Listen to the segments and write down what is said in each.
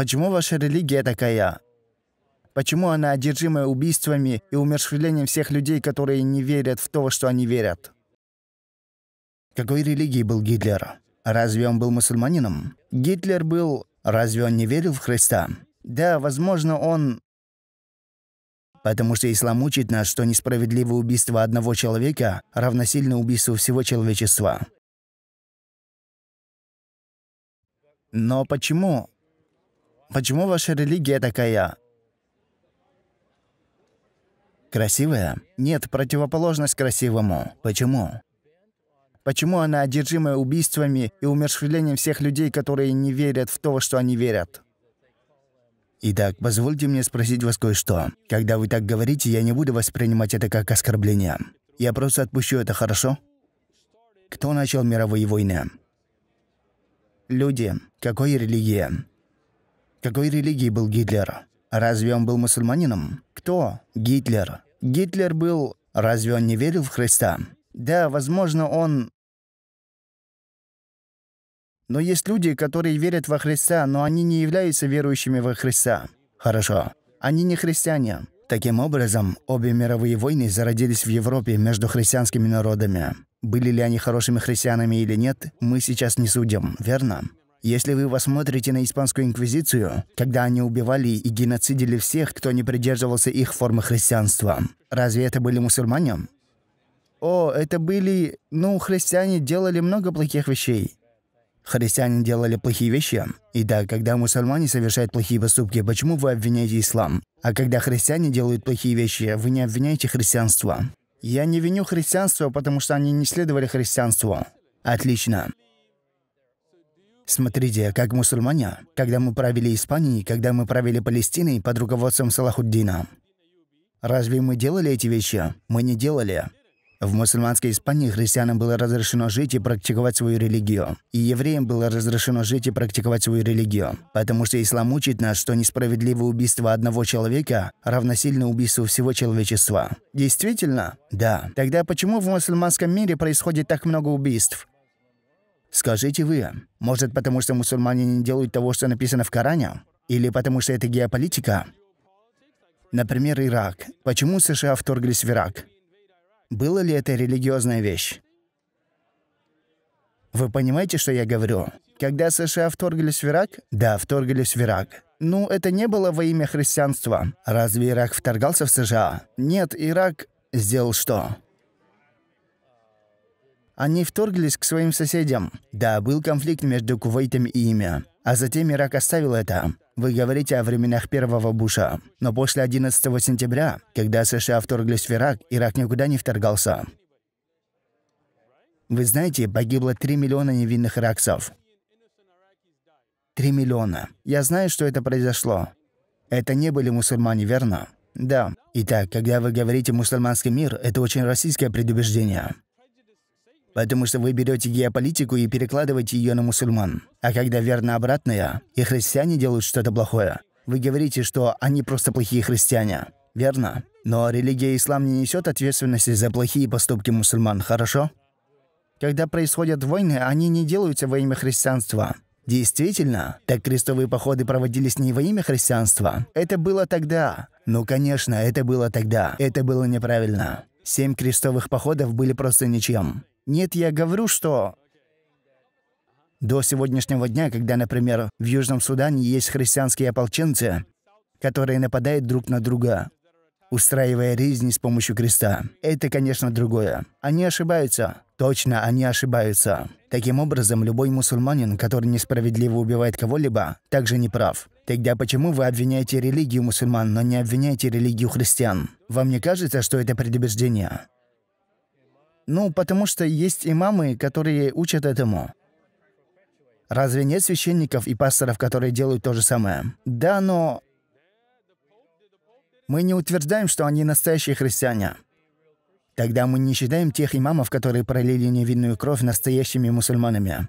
Почему ваша религия такая? Почему она одержима убийствами и умершвлением всех людей, которые не верят в то, во что они верят? Какой религии был Гитлер? Разве он был мусульманином? Гитлер был... Разве он не верил в Христа? Да, возможно, он... Потому что ислам учит нас, что несправедливое убийство одного человека равносильно убийству всего человечества. Но почему почему ваша религия такая красивая? Нет, противоположность красивому. Почему? Почему она одержима убийствами и умершвлением всех людей, которые не верят в то, во что они верят? Итак, позвольте мне спросить вас кое-что. Когда вы так говорите, я не буду воспринимать это как оскорбление. Я просто отпущу это, хорошо? Кто начал мировые войны? Люди. Какой религии? Какой религии был Гитлер? Разве он был мусульманином? Кто? Гитлер. Гитлер был... Разве он не верил в Христа? Да, возможно, он... Но есть люди, которые верят во Христа, но они не являются верующими во Христа. Хорошо. Они не христиане. Таким образом, обе мировые войны зародились в Европе между христианскими народами. Были ли они хорошими христианами или нет, мы сейчас не судим, верно? Если вы посмотрите на Испанскую Инквизицию, когда они убивали и геноцидили всех, кто не придерживался их формы христианства, разве это были мусульмане? О, это были... Ну, христиане делали много плохих вещей. Христиане делали плохие вещи. И да, когда мусульмане совершают плохие поступки, почему вы обвиняете ислам? А когда христиане делают плохие вещи, вы не обвиняете христианство. Я не виню христианство, потому что они не следовали христианству. Отлично. Смотрите, как мусульмане, когда мы правили Испанией, когда мы правили Палестиной под руководством Салахуддина. Разве мы делали эти вещи? Мы не делали. В мусульманской Испании христианам было разрешено жить и практиковать свою религию. И евреям было разрешено жить и практиковать свою религию. Потому что ислам учит нас, что несправедливое убийство одного человека равносильно убийству всего человечества. Действительно? Да. Тогда почему в мусульманском мире происходит так много убийств? Скажите вы, может потому что мусульмане не делают того, что написано в Коране? Или потому что это геополитика? Например, Ирак. Почему США вторглись в Ирак? Была ли это религиозная вещь? Вы понимаете, что я говорю? Когда США вторглись в Ирак? Да, вторглись в Ирак. Ну, это не было во имя христианства. Разве Ирак вторгался в США? Нет, Ирак сделал что? Они вторглись к своим соседям. Да, был конфликт между Кувейтом и ими. А затем Ирак оставил это. Вы говорите о временах первого Буша. Но после 11 сентября, когда США вторглись в Ирак, Ирак никуда не вторгался. Вы знаете, погибло 3 миллиона невинных иракцев. 3 миллиона. Я знаю, что это произошло. Это не были мусульмане, верно? Да. Итак, когда вы говорите «мусульманский мир», это очень российское предубеждение потому что вы берете геополитику и перекладываете ее на мусульман. А когда верно обратное, и христиане делают что-то плохое, вы говорите, что они просто плохие христиане. Верно? Но религия ислам не несет ответственности за плохие поступки мусульман, хорошо? Когда происходят войны, они не делаются во имя христианства. Действительно, так крестовые походы проводились не во имя христианства. Это было тогда. Ну, конечно, это было тогда. Это было неправильно. Семь крестовых походов были просто ничем. Нет, я говорю, что... До сегодняшнего дня, когда, например, в Южном Судане есть христианские ополченцы, которые нападают друг на друга, устраивая резни с помощью креста. Это, конечно, другое. Они ошибаются. Точно, они ошибаются. Таким образом, любой мусульманин, который несправедливо убивает кого-либо, также не прав. Тогда почему вы обвиняете религию мусульман, но не обвиняете религию христиан? Вам не кажется, что это предубеждение? Ну, потому что есть имамы, которые учат этому. Разве нет священников и пасторов, которые делают то же самое? Да, но... Мы не утверждаем, что они настоящие христиане. Тогда мы не считаем тех имамов, которые пролили невинную кровь настоящими мусульманами.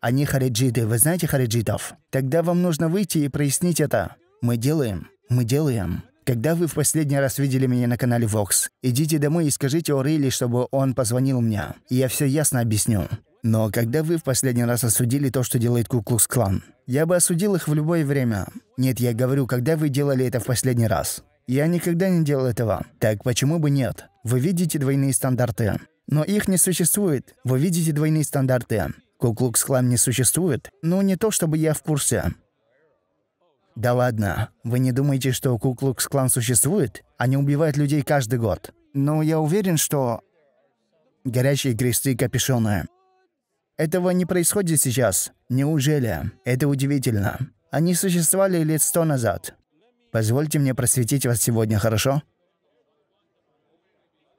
Они хариджиты, вы знаете хариджитов? Тогда вам нужно выйти и прояснить это. Мы делаем, мы делаем. Когда вы в последний раз видели меня на канале Vox? Идите домой и скажите Орейли, чтобы он позвонил мне. Я все ясно объясню. Но когда вы в последний раз осудили то, что делает Куклукс-клан? Я бы осудил их в любое время. Нет, я говорю, когда вы делали это в последний раз? Я никогда не делал этого. Так почему бы нет? Вы видите двойные стандарты. Но их не существует. Вы видите двойные стандарты. Куклукс-клан не существует. Ну, не то чтобы я в курсе. «Да ладно. Вы не думаете, что Куклукс-клан существует? Они убивают людей каждый год. Но я уверен, что...» Горячие кресты и капюшоны. «Этого не происходит сейчас. Неужели? Это удивительно. Они существовали лет сто назад. Позвольте мне просветить вас сегодня, хорошо?»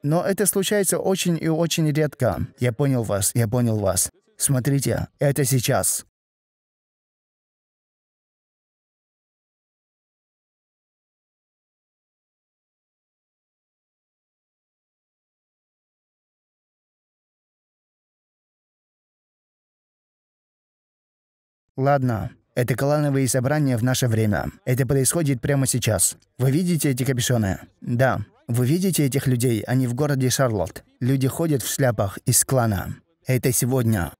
Но это случается очень и очень редко. Я понял вас, я понял вас. Смотрите, это сейчас. Ладно, это клановые собрания в наше время. Это происходит прямо сейчас. Вы видите эти капюшоны? Да. Вы видите этих людей? Они в городе Шарлотт. Люди ходят в шляпах из клана. Это сегодня.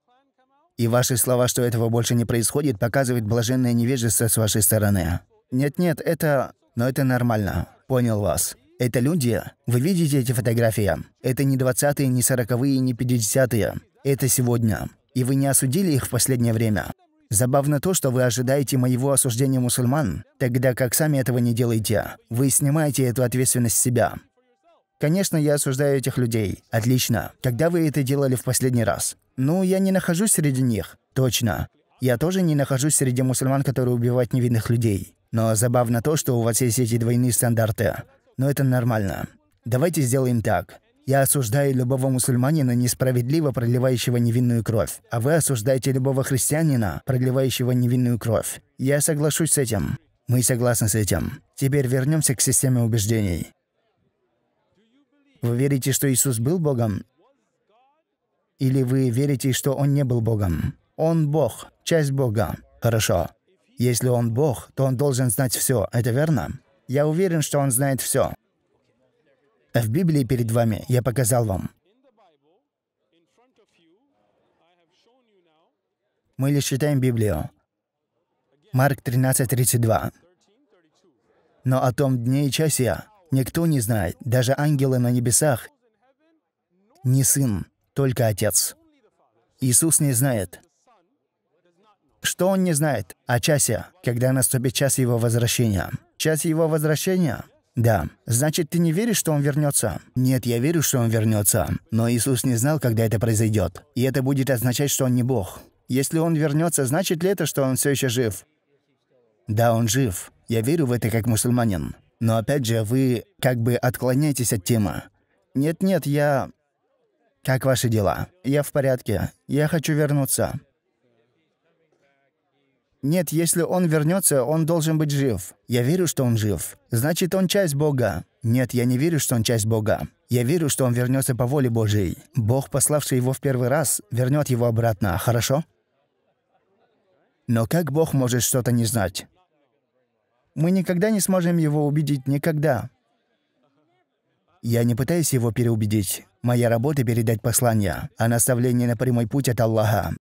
И ваши слова, что этого больше не происходит, показывают блаженное невежество с вашей стороны. Нет-нет, это... Но это нормально. Понял вас. Это люди. Вы видите эти фотографии? Это не 20-е, не 40-е, не 50-е. Это сегодня. И вы не осудили их в последнее время? Забавно то, что вы ожидаете моего осуждения мусульман, тогда как сами этого не делаете. Вы снимаете эту ответственность с себя. Конечно, я осуждаю этих людей. Отлично. Когда вы это делали в последний раз? Ну, я не нахожусь среди них. Точно. Я тоже не нахожусь среди мусульман, которые убивают невинных людей. Но забавно то, что у вас есть эти двойные стандарты. Но это нормально. Давайте сделаем так. Я осуждаю любого мусульманина, несправедливо проливающего невинную кровь. А вы осуждаете любого христианина, проливающего невинную кровь. Я соглашусь с этим. Мы согласны с этим. Теперь вернемся к системе убеждений. Вы верите, что Иисус был Богом? Или вы верите, что Он не был Богом? Он Бог, часть Бога. Хорошо. Если Он Бог, то Он должен знать все, это верно? Я уверен, что Он знает все. А в Библии перед вами я показал вам. Мы лишь читаем Библию. Марк 13:32. Но о том дне и часе никто не знает, даже ангелы на небесах. Не сын, только отец. Иисус не знает. Что он не знает? О часе, когда наступит час его возвращения. Час его возвращения да. Значит, ты не веришь, что он вернется? Нет, я верю, что он вернется. Но Иисус не знал, когда это произойдет. И это будет означать, что он не Бог. Если он вернется, значит ли это, что он все еще жив? Да, он жив. Я верю в это как мусульманин. Но опять же, вы как бы отклоняетесь от темы. Нет-нет, я... Как ваши дела? Я в порядке. Я хочу вернуться. Нет, если он вернется, он должен быть жив. Я верю, что он жив. Значит, он часть Бога. Нет, я не верю, что он часть Бога. Я верю, что он вернется по воле Божией. Бог, пославший его в первый раз, вернет его обратно, хорошо? Но как Бог может что-то не знать? Мы никогда не сможем его убедить, никогда. Я не пытаюсь его переубедить. Моя работа – передать послание, а наставление на прямой путь от Аллаха.